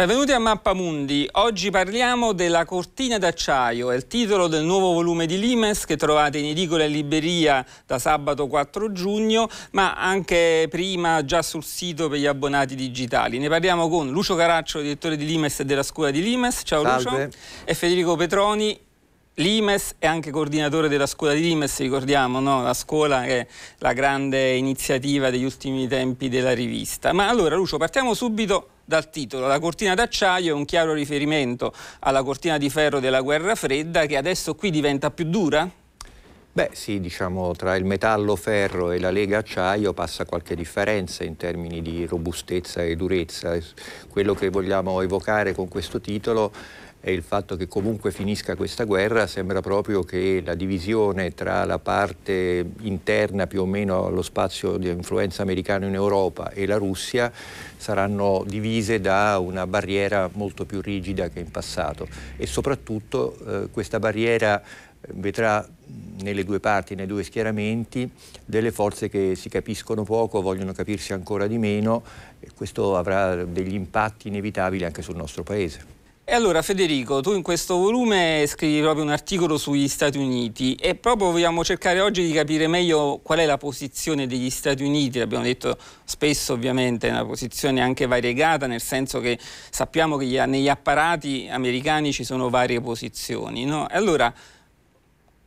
Benvenuti a Mappamundi. Oggi parliamo della cortina d'acciaio, è il titolo del nuovo volume di Limes che trovate in edicola e libreria da sabato 4 giugno, ma anche prima già sul sito per gli abbonati digitali. Ne parliamo con Lucio Caraccio, direttore di Limes e della scuola di Limes. Ciao Salve. Lucio. E Federico Petroni, Limes è anche coordinatore della scuola di Limes, ricordiamo, no? la scuola che è la grande iniziativa degli ultimi tempi della rivista. Ma allora Lucio, partiamo subito dal titolo. La cortina d'acciaio è un chiaro riferimento alla cortina di ferro della guerra fredda che adesso qui diventa più dura Beh sì, diciamo tra il metallo ferro e la lega acciaio passa qualche differenza in termini di robustezza e durezza. Quello che vogliamo evocare con questo titolo è il fatto che comunque finisca questa guerra sembra proprio che la divisione tra la parte interna più o meno allo spazio di influenza americano in Europa e la Russia saranno divise da una barriera molto più rigida che in passato e soprattutto eh, questa barriera vedrà nelle due parti, nei due schieramenti, delle forze che si capiscono poco, vogliono capirsi ancora di meno e questo avrà degli impatti inevitabili anche sul nostro Paese. E allora Federico, tu in questo volume scrivi proprio un articolo sugli Stati Uniti e proprio vogliamo cercare oggi di capire meglio qual è la posizione degli Stati Uniti, l'abbiamo detto spesso ovviamente, è una posizione anche variegata, nel senso che sappiamo che negli apparati americani ci sono varie posizioni. No? E allora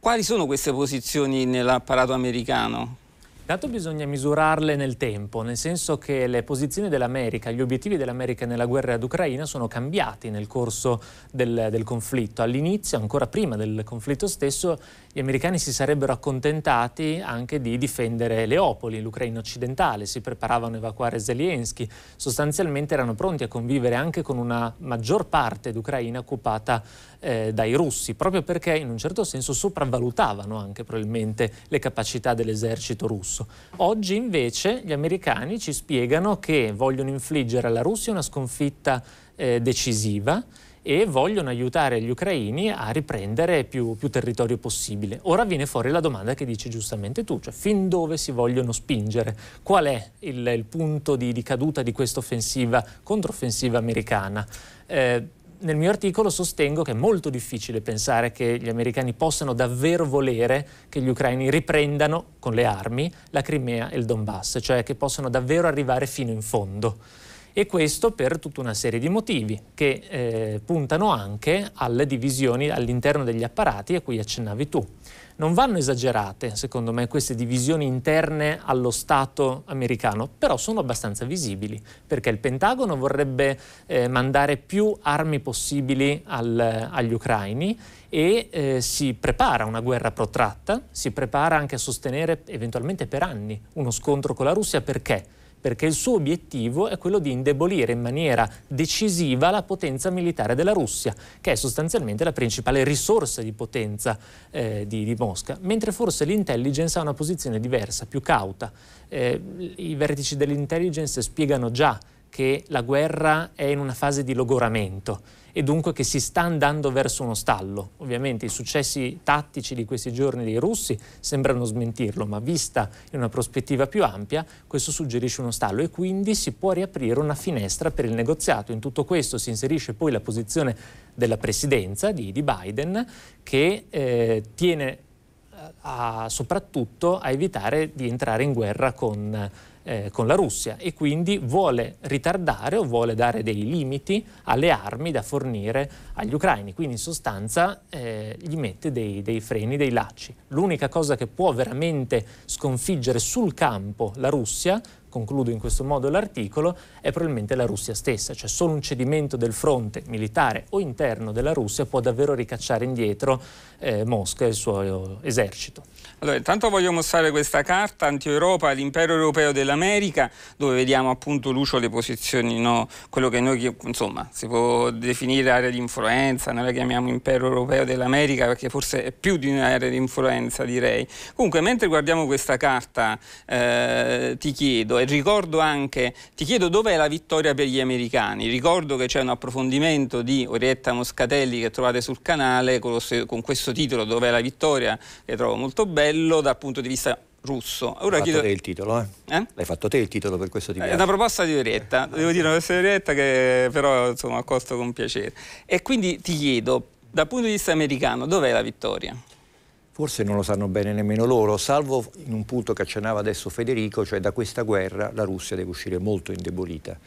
quali sono queste posizioni nell'apparato americano? intanto bisogna misurarle nel tempo, nel senso che le posizioni dell'America, gli obiettivi dell'America nella guerra ad Ucraina sono cambiati nel corso del, del conflitto. All'inizio, ancora prima del conflitto stesso, gli americani si sarebbero accontentati anche di difendere Leopoli, l'Ucraina occidentale, si preparavano a evacuare Zelensky, sostanzialmente erano pronti a convivere anche con una maggior parte d'Ucraina occupata eh, dai russi, proprio perché in un certo senso sopravvalutavano anche probabilmente le capacità dell'esercito russo russo. Oggi invece gli americani ci spiegano che vogliono infliggere alla Russia una sconfitta eh, decisiva e vogliono aiutare gli ucraini a riprendere più, più, territorio possibile. Ora viene fuori la domanda che dici giustamente tu, cioè fin dove si vogliono spingere? Qual è il, il punto di, di, caduta di questa offensiva, controffensiva americana? Eh, nel mio articolo sostengo che è molto difficile pensare che gli americani possano davvero volere che gli ucraini riprendano con le armi la Crimea e il Donbass, cioè che possano davvero arrivare fino in fondo. E questo per tutta una serie di motivi che eh, puntano anche alle divisioni all'interno degli apparati a cui accennavi tu. Non vanno esagerate, secondo me, queste divisioni interne allo Stato americano, però sono abbastanza visibili, perché il Pentagono vorrebbe eh, mandare più armi possibili al, agli ucraini e eh, si prepara a una guerra protratta, si prepara anche a sostenere eventualmente per anni uno scontro con la Russia perché? perché il suo obiettivo è quello di indebolire in maniera decisiva la potenza militare della Russia, che è sostanzialmente la principale risorsa di potenza eh, di, di, Mosca, mentre forse l'intelligence ha una posizione diversa, più cauta. Eh, I vertici dell'intelligence spiegano già che la guerra è in una fase di logoramento e dunque che si sta andando verso uno stallo. Ovviamente i successi tattici di questi giorni dei russi sembrano smentirlo, ma vista in una prospettiva più ampia, questo suggerisce uno stallo e quindi si può riaprire una finestra per il negoziato. In tutto questo si inserisce poi la posizione della presidenza di, di Biden che eh, tiene eh, a, soprattutto a evitare di entrare in guerra con eh, con la Russia e quindi vuole ritardare o vuole dare dei limiti alle armi da fornire agli ucraini, quindi in sostanza eh, gli mette dei, dei freni, dei lacci. L'unica cosa che può veramente sconfiggere sul campo la Russia concludo in questo modo l'articolo, è probabilmente la Russia stessa, cioè solo un cedimento del fronte militare o interno della Russia può davvero ricacciare indietro eh, Mosca e il suo esercito. Allora, intanto voglio mostrare questa carta Anti-Europa, l'impero europeo dell'America, dove vediamo appunto Lucio le posizioni, no? quello che noi insomma si può definire area di influenza, noi la chiamiamo impero europeo dell'America perché forse è più di un'area di influenza direi. Comunque mentre guardiamo questa carta eh, ti chiedo, e ricordo anche, ti chiedo dov'è la vittoria per gli americani, ricordo che c'è un approfondimento di Orietta Moscatelli che trovate sul canale con, lo, con questo titolo Dov'è la vittoria, che trovo molto bello dal punto di vista russo. Ora Hai chiedo... fatto te il titolo, eh? eh? L'hai fatto te il titolo per questo tipo. È una proposta di Orietta, eh. devo dire una proposta di Orietta che però insomma accosto con piacere. E quindi ti chiedo, dal punto di vista americano, dov'è la vittoria? Forse non lo sanno bene nemmeno loro, salvo in un punto che accennava adesso Federico, cioè da questa guerra la Russia deve uscire molto indebolita,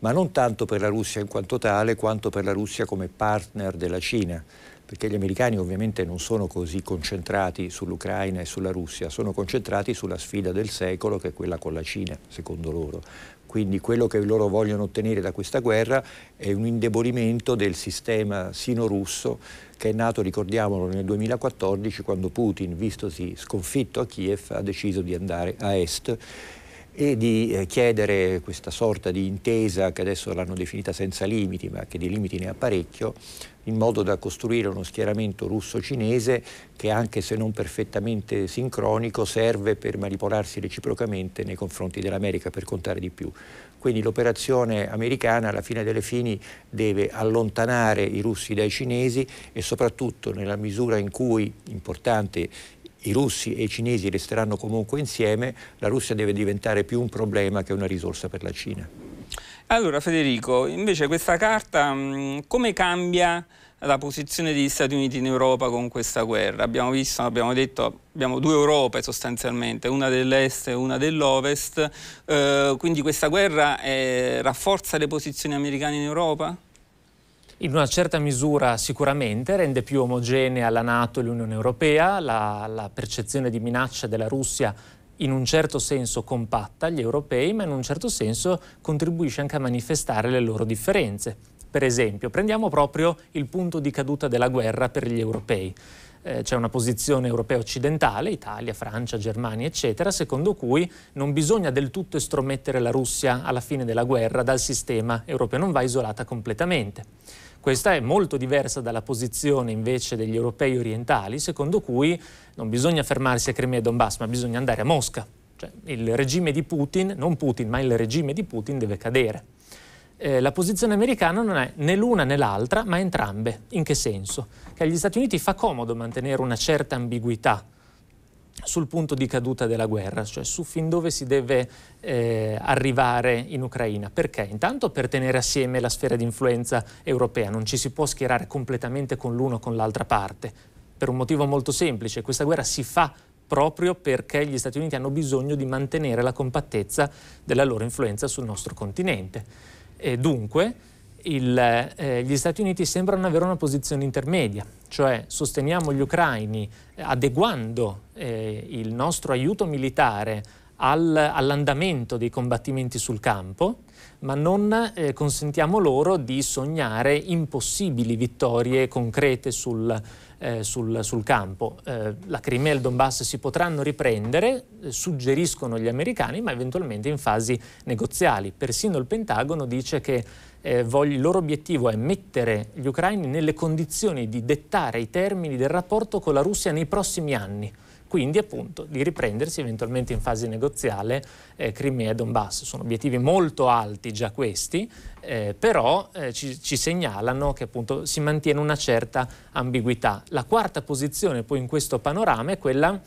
ma non tanto per la Russia in quanto tale, quanto per la Russia come partner della Cina, perché gli americani ovviamente non sono così concentrati sull'Ucraina e sulla Russia, sono concentrati sulla sfida del secolo che è quella con la Cina, secondo loro. Quindi quello che loro vogliono ottenere da questa guerra è un indebolimento del sistema sino-russo che è nato, ricordiamolo, nel 2014 quando Putin, vistosi sconfitto a Kiev, ha deciso di andare a est e di eh, chiedere questa sorta di intesa che adesso l'hanno definita senza limiti, ma che di limiti ne ha parecchio, in modo da costruire uno schieramento russo-cinese che anche se non perfettamente sincronico serve per manipolarsi reciprocamente nei confronti dell'America per contare di più. Quindi l'operazione americana alla fine delle fini deve allontanare i russi dai cinesi e soprattutto nella misura in cui, importante i russi e i cinesi resteranno comunque insieme, la Russia deve diventare più un problema che una risorsa per la Cina. Allora Federico, invece questa carta mm, come cambia la posizione degli Stati Uniti in Europa con questa guerra? Abbiamo visto, abbiamo detto, abbiamo due Europe sostanzialmente, una dell'est e una dell'ovest, eh, quindi questa guerra eh, rafforza le posizioni americane in Europa? In una certa misura sicuramente rende più omogenea la Nato e l'Unione Europea, la, la percezione di minaccia della Russia in un certo senso compatta gli europei, ma in un certo senso contribuisce anche a manifestare le loro differenze. Per esempio, prendiamo proprio il punto di caduta della guerra per gli europei eh, c'è una posizione europea occidentale, Italia, Francia, Germania, eccetera, secondo cui non bisogna del tutto estromettere la Russia alla fine della guerra dal sistema europeo, non va isolata completamente. Questa è molto diversa dalla posizione invece degli europei orientali, secondo cui non bisogna fermarsi a Crimea e Donbass, ma bisogna andare a Mosca. Cioè, il regime di Putin, non Putin, ma il regime di Putin deve cadere eh, la posizione americana non è né l'una né l'altra, ma entrambe. In che senso? Che agli Stati Uniti fa comodo mantenere una certa ambiguità sul punto di caduta della guerra, cioè su fin dove si deve eh, arrivare in Ucraina. Perché? Intanto per tenere assieme la sfera di influenza europea, non ci si può schierare completamente con l'uno o con l'altra parte, per un motivo molto semplice, questa guerra si fa proprio perché gli Stati Uniti hanno bisogno di mantenere la compattezza della loro influenza sul nostro continente. E dunque il, eh, gli Stati Uniti sembrano avere una posizione intermedia, cioè sosteniamo gli ucraini eh, adeguando eh, il nostro aiuto militare al, all'andamento dei combattimenti sul campo, ma non eh, consentiamo loro di sognare impossibili vittorie concrete sul, campo eh, sul, sul, campo. Eh, la Crimea e il Donbass si potranno riprendere, eh, suggeriscono gli americani, ma eventualmente in fasi negoziali. Persino il Pentagono dice che eh, voglio, il loro obiettivo è mettere gli ucraini nelle condizioni di dettare i termini del rapporto con la Russia nei prossimi anni quindi appunto di riprendersi eventualmente in fase negoziale eh, Crimea e Donbass. Sono obiettivi molto alti già questi, eh, però eh, ci, ci, segnalano che appunto si mantiene una certa ambiguità. La quarta posizione poi in questo panorama è quella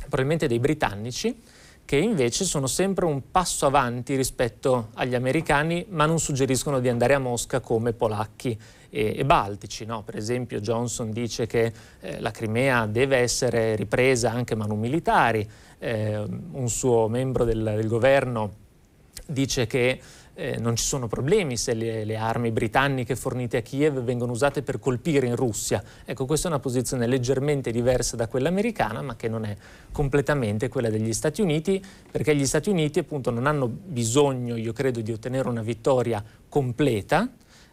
probabilmente dei britannici, che invece sono sempre un passo avanti rispetto agli americani, ma non suggeriscono di andare a Mosca come polacchi e, e baltici. No? Per esempio Johnson dice che eh, la Crimea deve essere ripresa anche manu militari, eh, un suo membro del, del governo dice che eh, non ci sono problemi se le, le, armi britanniche fornite a Kiev vengono usate per colpire in Russia. Ecco, questa è una posizione leggermente diversa da quella americana, ma che non è completamente quella degli Stati Uniti, perché gli Stati Uniti appunto non hanno bisogno, io credo, di ottenere una vittoria completa,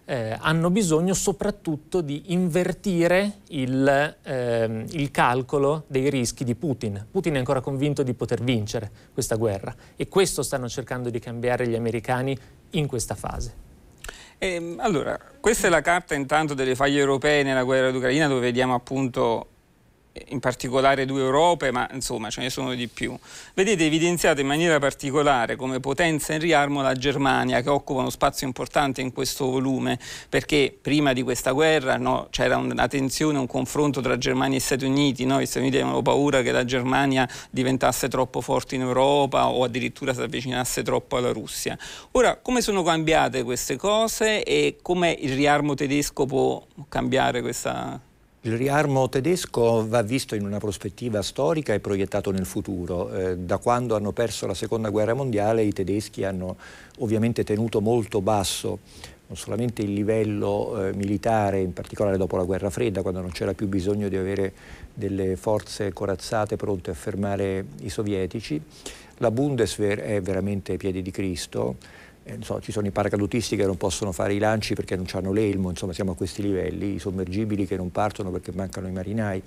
eh, hanno bisogno soprattutto di invertire il, ehm, il, calcolo dei rischi di Putin. Putin è ancora convinto di poter vincere questa guerra e questo stanno cercando di cambiare gli americani in questa fase. Eh, allora, questa è la carta intanto delle faglie europee nella guerra d'Ucraina dove vediamo appunto in particolare due Europe, ma insomma ce ne sono di più. Vedete evidenziato in maniera particolare come potenza in riarmo la Germania, che occupa uno spazio importante in questo volume, perché prima di questa guerra no, c'era una tensione, un confronto tra Germania e Stati Uniti, no? gli Stati Uniti avevano paura che la Germania diventasse troppo forte in Europa o addirittura si avvicinasse troppo alla Russia. Ora, come sono cambiate queste cose e come il riarmo tedesco può cambiare questa il riarmo tedesco va visto in una prospettiva storica e proiettato nel futuro. Eh, da quando hanno perso la seconda guerra mondiale i tedeschi hanno ovviamente tenuto molto basso non solamente il livello eh, militare, in particolare dopo la guerra fredda, quando non c'era più bisogno di avere delle forze corazzate pronte a fermare i sovietici, la Bundeswehr è veramente ai piedi di Cristo eh, so, ci sono i paracadutisti che non possono fare i lanci perché non hanno l'elmo, insomma siamo a questi livelli, i sommergibili che non partono perché mancano i marinai.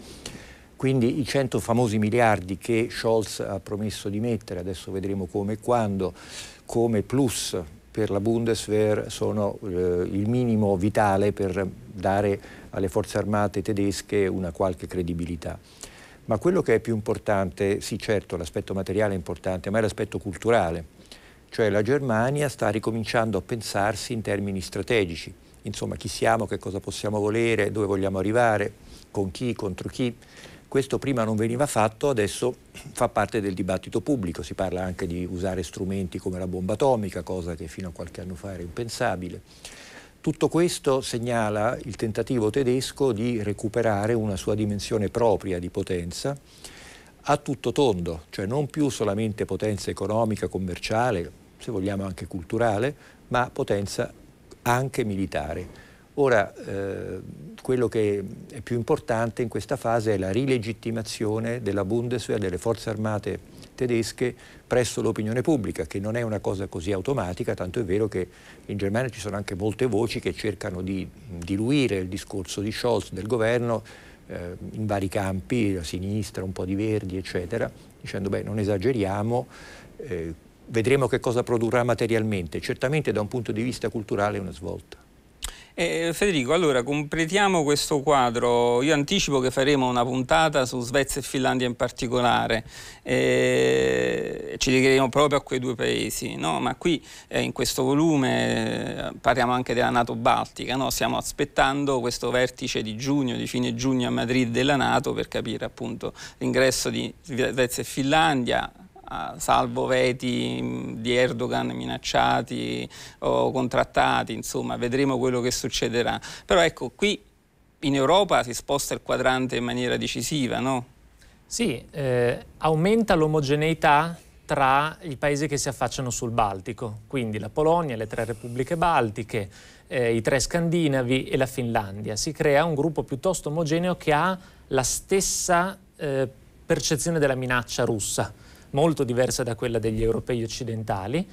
Quindi i 100 famosi miliardi che Scholz ha promesso di mettere, adesso vedremo come e quando, come plus per la Bundeswehr sono eh, il minimo vitale per dare alle forze armate tedesche una qualche credibilità. Ma quello che è più importante, sì certo l'aspetto materiale è importante, ma è l'aspetto culturale cioè la Germania sta ricominciando a pensarsi in termini strategici, insomma chi siamo, che cosa possiamo volere, dove vogliamo arrivare, con chi, contro chi. Questo prima non veniva fatto, adesso fa parte del dibattito pubblico, si parla anche di usare strumenti come la bomba atomica, cosa che fino a qualche anno fa era impensabile. Tutto questo segnala il tentativo tedesco di recuperare una sua dimensione propria di potenza a tutto tondo, cioè non più solamente potenza economica, commerciale, se vogliamo anche culturale, ma potenza anche militare. Ora, eh, quello che è più importante in questa fase è la rilegittimazione della Bundeswehr, delle forze armate tedesche presso l'opinione pubblica, che non è una cosa così automatica, tanto è vero che in Germania ci sono anche molte voci che cercano di diluire il discorso di Scholz, del governo, eh, in vari campi, la sinistra, un po' di verdi, eccetera, dicendo beh non esageriamo. Eh, vedremo che cosa produrrà materialmente, certamente da un punto di vista culturale è una svolta. Eh, Federico, allora completiamo questo quadro. Io anticipo che faremo una puntata su Svezia e Finlandia in particolare. Eh, ci dedicheremo proprio a quei due paesi, no? ma qui eh, in questo volume eh, parliamo anche della Nato Baltica. No? Stiamo aspettando questo vertice di giugno, di fine giugno a Madrid della Nato per capire appunto l'ingresso di Svezia e Finlandia, salvo veti mm, di Erdogan minacciati o contrattati, insomma vedremo quello che succederà. Però ecco, qui in Europa si sposta il quadrante in maniera decisiva, no? Sì, eh, aumenta l'omogeneità tra i paesi che si affacciano sul Baltico, quindi la Polonia, le tre repubbliche baltiche, eh, i tre scandinavi e la Finlandia. Si crea un gruppo piuttosto omogeneo che ha la stessa eh, percezione della minaccia russa molto diversa da quella degli europei occidentali.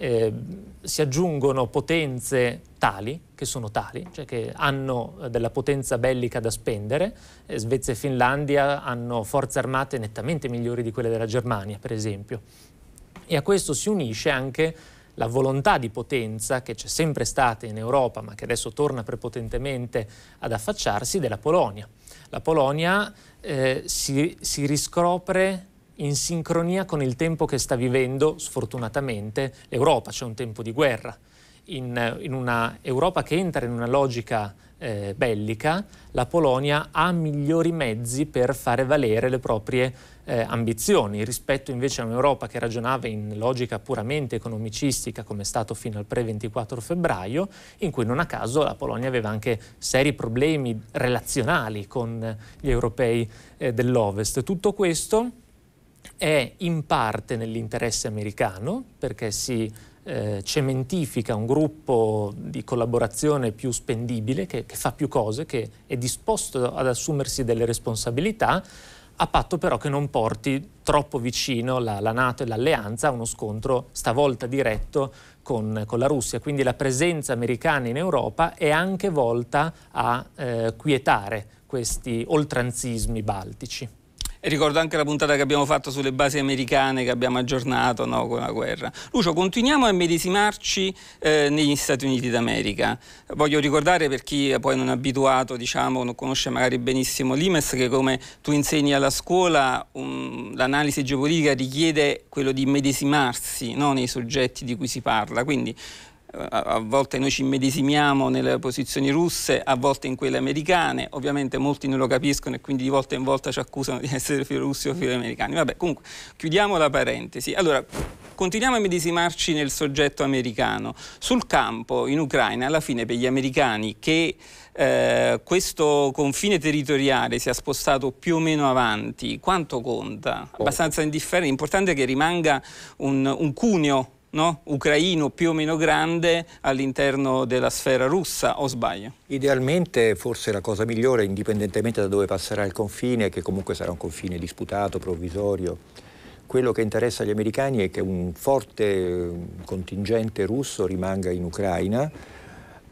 Eh, si aggiungono potenze tali, che sono tali, cioè che hanno eh, della potenza bellica da spendere. Eh, Svezia e Finlandia hanno forze armate nettamente migliori di quelle della Germania, per esempio. E a questo si unisce anche la volontà di potenza che c'è sempre stata in Europa, ma che adesso torna prepotentemente ad affacciarsi, della Polonia. La Polonia eh, si, si riscopre in sincronia con il tempo che sta vivendo, sfortunatamente, l'Europa, cioè un tempo di guerra. In, in una Europa che entra in una logica eh, bellica, la Polonia ha migliori mezzi per fare valere le proprie eh, ambizioni rispetto invece a un'Europa che ragionava in logica puramente economicistica come è stato fino al pre-24 febbraio, in cui non a caso la Polonia aveva anche seri problemi relazionali con gli europei eh, dell'Ovest. Tutto questo è in parte nell'interesse americano perché si eh, cementifica un gruppo di collaborazione più spendibile, che, che fa più cose, che è disposto ad assumersi delle responsabilità, a patto però che non porti troppo vicino la, la Nato e l'alleanza a uno scontro stavolta diretto con, con, la Russia. Quindi la presenza americana in Europa è anche volta a eh, quietare questi oltranzismi baltici. E ricordo anche la puntata che abbiamo fatto sulle basi americane che abbiamo aggiornato no, con la guerra. Lucio, continuiamo a medesimarci eh, negli Stati Uniti d'America. Voglio ricordare per chi eh, poi non è abituato, diciamo, non conosce magari benissimo l'IMES, che come tu insegni alla scuola, um, l'analisi geopolitica richiede quello di medesimarsi no, nei soggetti di cui si parla. Quindi a volte noi ci immedesimiamo nelle posizioni russe, a volte in quelle americane, ovviamente molti non lo capiscono e quindi di volta in volta ci accusano di essere filo russi o filo americani. Vabbè, comunque, chiudiamo la parentesi. Allora, continuiamo a medesimarci nel soggetto americano. Sul campo, in Ucraina, alla fine per gli americani che eh, questo confine territoriale sia spostato più o meno avanti, quanto conta? Oh. Abbastanza indifferente, l'importante è che rimanga un, un cuneo no? ucraino più o meno grande all'interno della sfera russa, o sbaglio? Idealmente forse la cosa migliore, indipendentemente da dove passerà il confine, che comunque sarà un confine disputato, provvisorio, quello che interessa agli americani è che un forte eh, contingente russo rimanga in Ucraina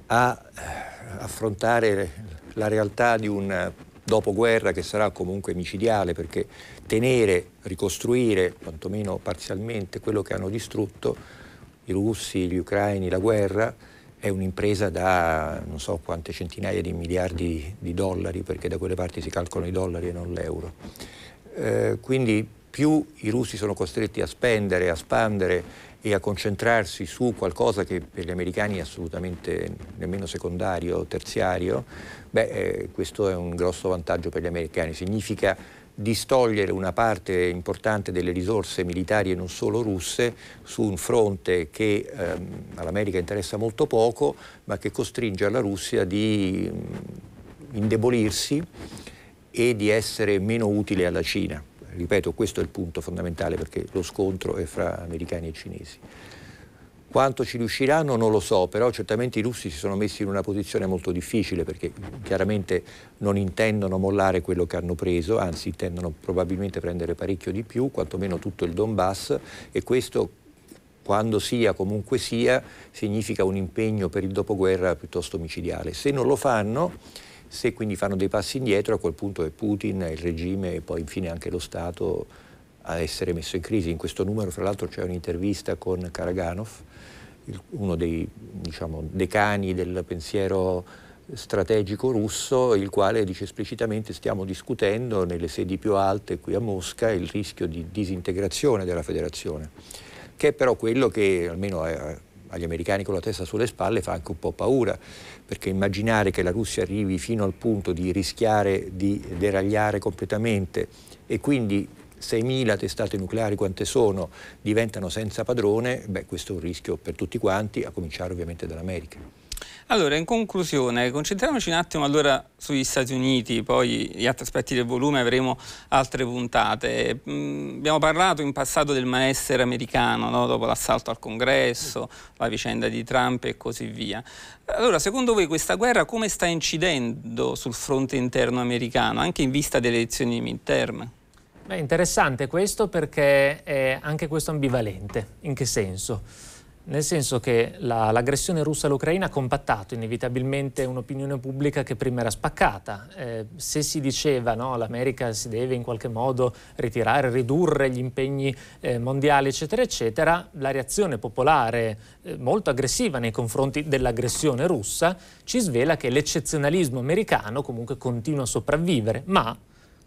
a eh, affrontare la realtà di un dopoguerra che sarà comunque micidiale perché tenere, ricostruire quantomeno parzialmente quello che hanno distrutto i russi, gli ucraini, la guerra è un'impresa da non so quante centinaia di miliardi di dollari perché da quelle parti si calcolano i dollari e non l'euro. Eh, quindi più i russi sono costretti a spendere, a spandere e a concentrarsi su qualcosa che per gli americani è assolutamente nemmeno secondario, terziario, Beh, eh, questo è un grosso vantaggio per gli americani, significa distogliere una parte importante delle risorse militari e non solo russe su un fronte che ehm, all'America interessa molto poco, ma che costringe alla Russia di mh, mm, indebolirsi e di essere meno utile alla Cina. Ripeto, questo è il punto fondamentale perché lo scontro è fra americani e cinesi. Quanto ci riusciranno non lo so, però certamente i russi si sono messi in una posizione molto difficile perché chiaramente non intendono mollare quello che hanno preso, anzi intendono probabilmente prendere parecchio di più, quantomeno tutto il Donbass e questo quando sia, comunque sia, significa un impegno per il dopoguerra piuttosto micidiale. Se non lo fanno, se quindi fanno dei passi indietro, a quel punto è Putin, il regime e poi infine anche lo Stato a essere messo in crisi. In questo numero, fra l'altro, c'è un'intervista con Karaganov, uno dei diciamo, decani del pensiero strategico russo, il quale dice esplicitamente stiamo discutendo nelle sedi più alte qui a Mosca il rischio di disintegrazione della federazione, che è però quello che almeno è, eh, agli americani con la testa sulle spalle fa anche un po' paura, perché immaginare che la Russia arrivi fino al punto di rischiare di deragliare completamente e quindi 6.000 testate nucleari quante sono diventano senza padrone, beh, questo è un rischio per tutti quanti, a cominciare ovviamente dall'America. Allora, in conclusione, concentriamoci un attimo allora sugli Stati Uniti, poi gli altri aspetti del volume avremo altre puntate. Mm, abbiamo parlato in passato del malessere americano, no? dopo l'assalto al congresso, la vicenda di Trump e così via. Allora, secondo voi questa guerra come sta incidendo sul fronte interno americano, anche in vista delle elezioni di midterm? Beh, interessante questo perché è anche questo ambivalente. In che senso? Nel senso che la, l'aggressione russa all'Ucraina ha compattato inevitabilmente un'opinione pubblica che prima era spaccata. Eh, se si diceva che no, l'America si deve in qualche modo ritirare, ridurre gli impegni eh, mondiali, eccetera, eccetera, la reazione popolare eh, molto aggressiva nei confronti dell'aggressione russa ci svela che l'eccezionalismo americano comunque continua a sopravvivere, ma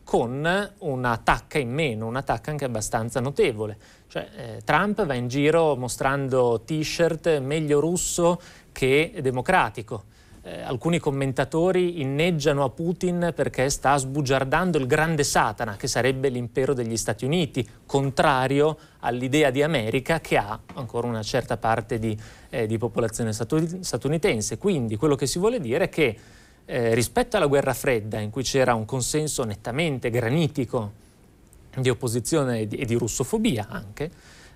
con una tacca in meno, una tacca anche abbastanza notevole. Cioè, eh, Trump va in giro mostrando t-shirt meglio russo che democratico. Eh, alcuni commentatori inneggiano a Putin perché sta sbugiardando il grande Satana, che sarebbe l'impero degli Stati Uniti, contrario all'idea di America che ha ancora una certa parte di, eh, di popolazione statunitense. Quindi quello che si vuole dire è che eh, rispetto alla guerra fredda, in cui c'era un consenso nettamente granitico di opposizione e di, e di russofobia anche,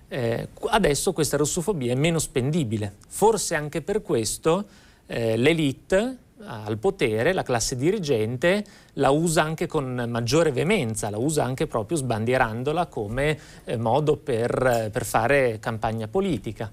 eh, adesso questa russofobia è meno spendibile. Forse anche per questo eh, l'elite al potere, la classe dirigente, la usa anche con maggiore veemenza, la usa anche proprio sbandierandola come eh, modo per, per, fare campagna politica.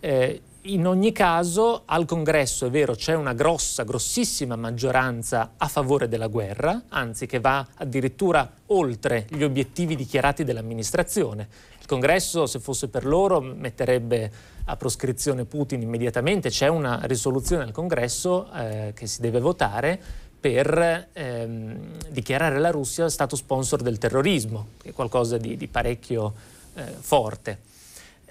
Eh, in ogni caso al congresso è vero c'è una grossa, grossissima maggioranza a favore della guerra, anzi che va addirittura oltre gli obiettivi dichiarati dell'amministrazione. Il congresso se fosse per loro metterebbe a proscrizione Putin immediatamente, c'è una risoluzione al congresso eh, che si deve votare per ehm, dichiarare la Russia stato sponsor del terrorismo, che è qualcosa di, di parecchio eh, forte.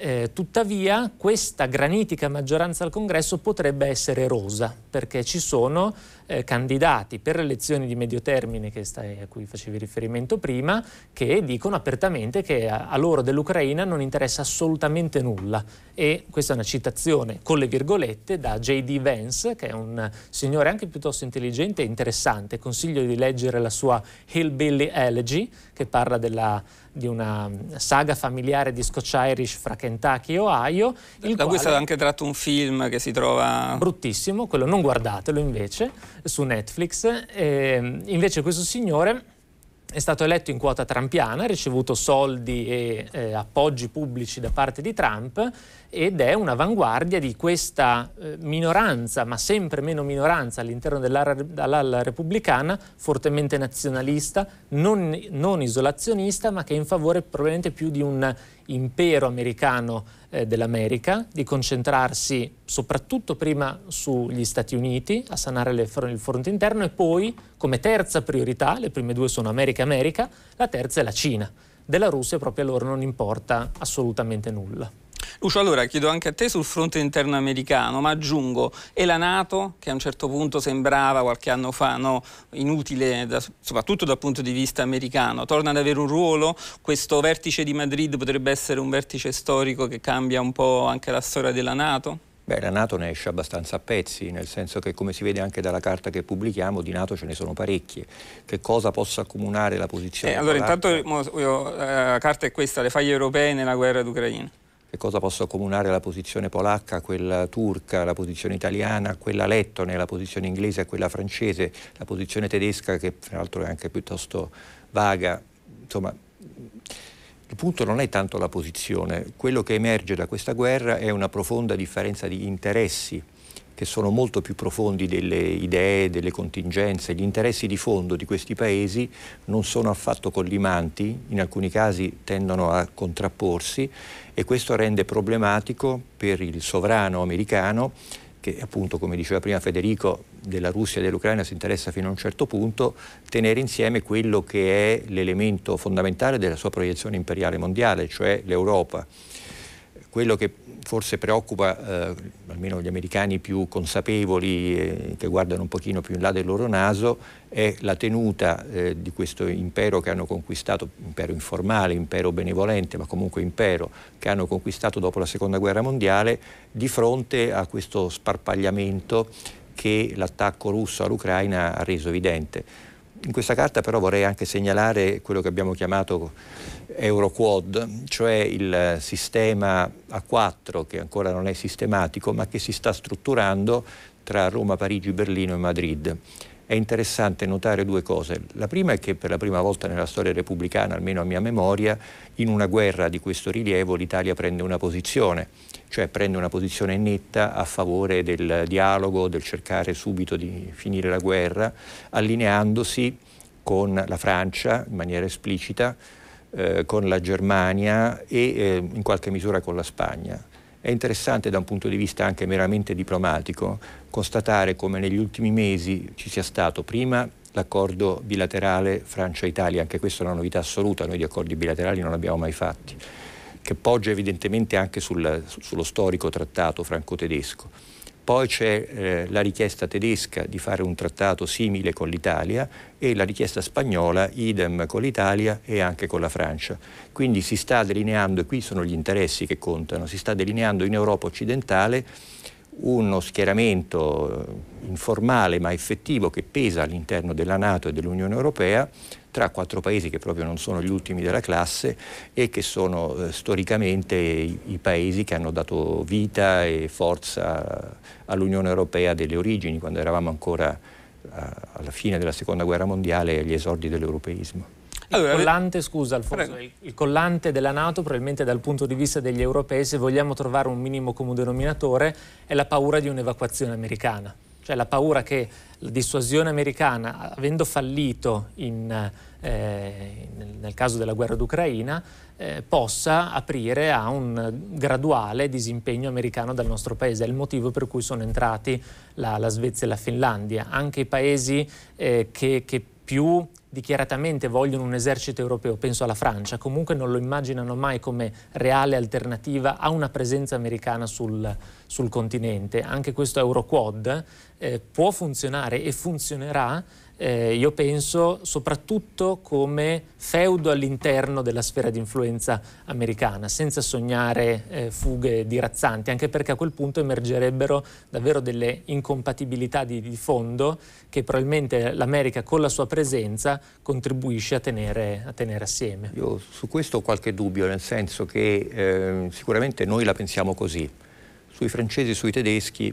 Eh, tuttavia questa granitica maggioranza al congresso potrebbe essere erosa perché ci sono eh, candidati per le elezioni di medio termine stai, a cui facevi riferimento prima che dicono apertamente che a, a loro dell'Ucraina non interessa assolutamente nulla e questa è una citazione con le virgolette da J.D. Vance che è un signore anche piuttosto intelligente e interessante consiglio di leggere la sua Hillbilly Elegy che parla della di una saga familiare di Scotch Irish fra Kentucky e Ohio. da quale... cui è stato anche tratto un film che si trova... Bruttissimo, quello non guardatelo invece, su Netflix. E ehm, invece questo signore è stato eletto in quota trampiana, ha ricevuto soldi e eh, appoggi pubblici da parte di Trump ed è un'avanguardia di questa eh, minoranza, ma sempre meno minoranza all'interno dell'ala repubblicana, fortemente nazionalista, non, non, isolazionista, ma che è in favore probabilmente più di un impero americano eh, dell'America, di concentrarsi soprattutto prima sugli Stati Uniti a sanare le, il fronte interno e poi come terza priorità, le prime due sono America America, la terza è la Cina. Della Russia proprio a loro non importa assolutamente nulla. Lucio, allora chiedo anche a te sul fronte interno americano, ma aggiungo, e la Nato, che a un certo punto sembrava qualche anno fa no, inutile, da, soprattutto dal punto di vista americano, torna ad avere un ruolo? Questo vertice di Madrid potrebbe essere un vertice storico che cambia un po' anche la storia della Nato? Beh, la Nato ne esce abbastanza a pezzi, nel senso che come si vede anche dalla carta che pubblichiamo, di Nato ce ne sono parecchie. Che cosa possa accomunare la posizione? Eh, allora, intanto eh, la carta è questa, le faglie europee nella guerra d'Ucraina che cosa posso accomunare la posizione polacca quella turca, la posizione italiana quella lettone, la posizione inglese quella francese, la posizione tedesca che tra l'altro è anche piuttosto vaga. Insomma, il punto non è tanto la posizione, quello che emerge da questa guerra è una profonda differenza di interessi che sono molto più profondi delle idee, delle contingenze, gli interessi di fondo di questi paesi non sono affatto collimanti, in alcuni casi tendono a contrapporsi e questo rende problematico per il sovrano americano che appunto, come diceva prima Federico, della Russia e dell'Ucraina si interessa fino a un certo punto, tenere insieme quello che è l'elemento fondamentale della sua proiezione imperiale mondiale, cioè l'Europa. Quello che forse preoccupa eh, almeno gli americani più consapevoli eh, che guardano un pochino più in là del loro naso è la tenuta eh, di questo impero che hanno conquistato, impero informale, impero benevolente, ma comunque impero che hanno conquistato dopo la seconda guerra mondiale di fronte a questo sparpagliamento che l'attacco russo all'Ucraina ha reso evidente in questa carta però vorrei anche segnalare quello che abbiamo chiamato Euroquad, cioè il sistema A4 che ancora non è sistematico ma che si sta strutturando tra Roma, Parigi, Berlino e Madrid è interessante notare due cose. La prima è che per la prima volta nella storia repubblicana, almeno a mia memoria, in una guerra di questo rilievo l'Italia prende una posizione, cioè prende una posizione netta a favore del dialogo, del cercare subito di finire la guerra, allineandosi con la Francia in maniera esplicita, eh, con la Germania e eh, in qualche misura con la Spagna. È interessante da un punto di vista anche meramente diplomatico constatare come negli ultimi mesi ci sia stato prima l'accordo bilaterale Francia-Italia, anche questa è una novità assoluta, noi di accordi bilaterali non abbiamo mai fatti, che poggia evidentemente anche sul, sullo storico trattato franco-tedesco poi c'è eh, la richiesta tedesca di fare un trattato simile con l'Italia e la richiesta spagnola idem con l'Italia e anche con la Francia. Quindi si sta delineando, e qui sono gli interessi che contano, si sta delineando in Europa occidentale uno schieramento eh, informale ma effettivo che pesa all'interno della Nato e dell'Unione Europea tra quattro paesi che proprio non sono gli ultimi della classe e che sono eh, storicamente i, i, paesi che hanno dato vita e forza all'Unione Europea delle origini, quando eravamo ancora a, eh, alla fine della Seconda Guerra Mondiale e agli esordi dell'europeismo. Il, collante, scusa, Alfonso, il collante, della Nato probabilmente dal punto di vista degli europei, se vogliamo trovare un minimo comune denominatore, è la paura di un'evacuazione americana cioè la paura che la dissuasione americana, avendo fallito in, eh, nel caso della guerra d'Ucraina, eh, possa aprire a un graduale disimpegno americano dal nostro paese. È il motivo per cui sono entrati la, la Svezia e la Finlandia. Anche i paesi eh, che, che più dichiaratamente vogliono un esercito europeo, penso alla Francia, comunque non lo immaginano mai come reale alternativa a una presenza americana sul, sul continente. Anche questo Euroquad eh, può funzionare e funzionerà eh, io penso, soprattutto come feudo all'interno della sfera di influenza americana, senza sognare eh, fughe dirazzanti, anche perché a quel punto emergerebbero davvero delle incompatibilità di, di, fondo che probabilmente l'America con la sua presenza contribuisce a tenere, a tenere assieme. Io su questo ho qualche dubbio, nel senso che eh, sicuramente noi la pensiamo così, sui francesi e sui tedeschi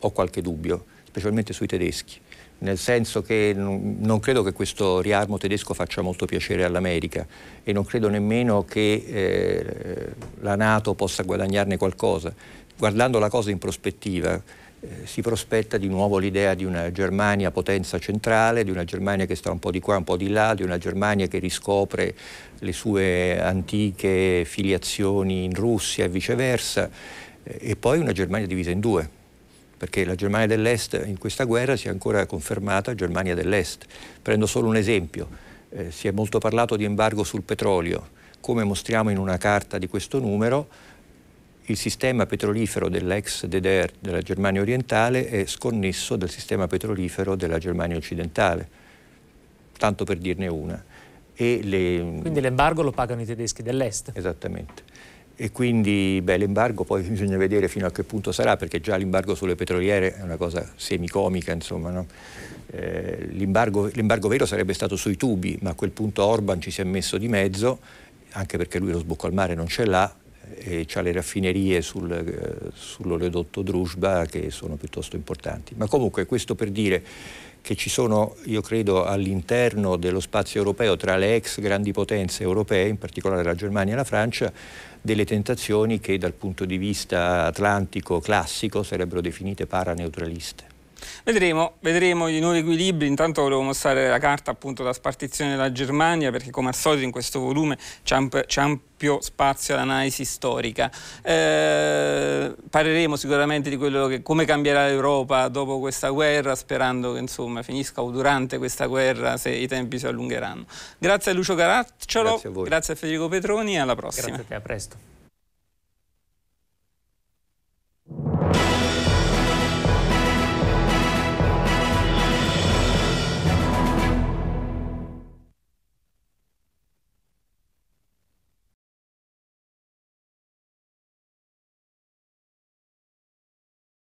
ho qualche dubbio, specialmente sui tedeschi nel senso che non credo che questo riarmo tedesco faccia molto piacere all'America e non credo nemmeno che eh, la Nato possa guadagnarne qualcosa. Guardando la cosa in prospettiva, eh, si prospetta di nuovo l'idea di una Germania potenza centrale, di una Germania che sta un po' di qua, un po' di là, di una Germania che riscopre le sue antiche filiazioni in Russia e viceversa, eh, e poi una Germania divisa in due perché la Germania dell'Est in questa guerra si è ancora confermata Germania dell'Est. Prendo solo un esempio, eh, si è molto parlato di embargo sul petrolio, come mostriamo in una carta di questo numero, il sistema petrolifero dell'ex DDR della Germania orientale è sconnesso dal sistema petrolifero della Germania occidentale, tanto per dirne una. Le... Quindi l'embargo lo pagano i tedeschi dell'est. Esattamente e quindi l'embargo poi bisogna vedere fino a che punto sarà, perché già l'embargo sulle petroliere è una cosa semicomica, insomma. No? Eh, l'embargo vero sarebbe stato sui tubi, ma a quel punto Orban ci si è messo di mezzo, anche perché lui lo sbocco al mare non ce l'ha, e ha le raffinerie sul, eh, sull'oleodotto Drusba che sono piuttosto importanti. Ma comunque questo per dire che ci sono, io credo, all'interno dello spazio europeo tra le ex grandi potenze europee, in particolare la Germania e la Francia, delle tentazioni che dal punto di vista atlantico classico sarebbero definite paraneutraliste. Vedremo, vedremo i nuovi equilibri, intanto volevo mostrare la carta appunto da spartizione della Germania perché come al solito in questo volume c'è ampio spazio all'analisi storica. Eh, parleremo sicuramente di che, come cambierà l'Europa dopo questa guerra, sperando che insomma, finisca o durante questa guerra se i tempi si allungheranno. Grazie a Lucio Caracciolo, grazie a, grazie a Federico Petroni e alla prossima. Grazie a te, a presto.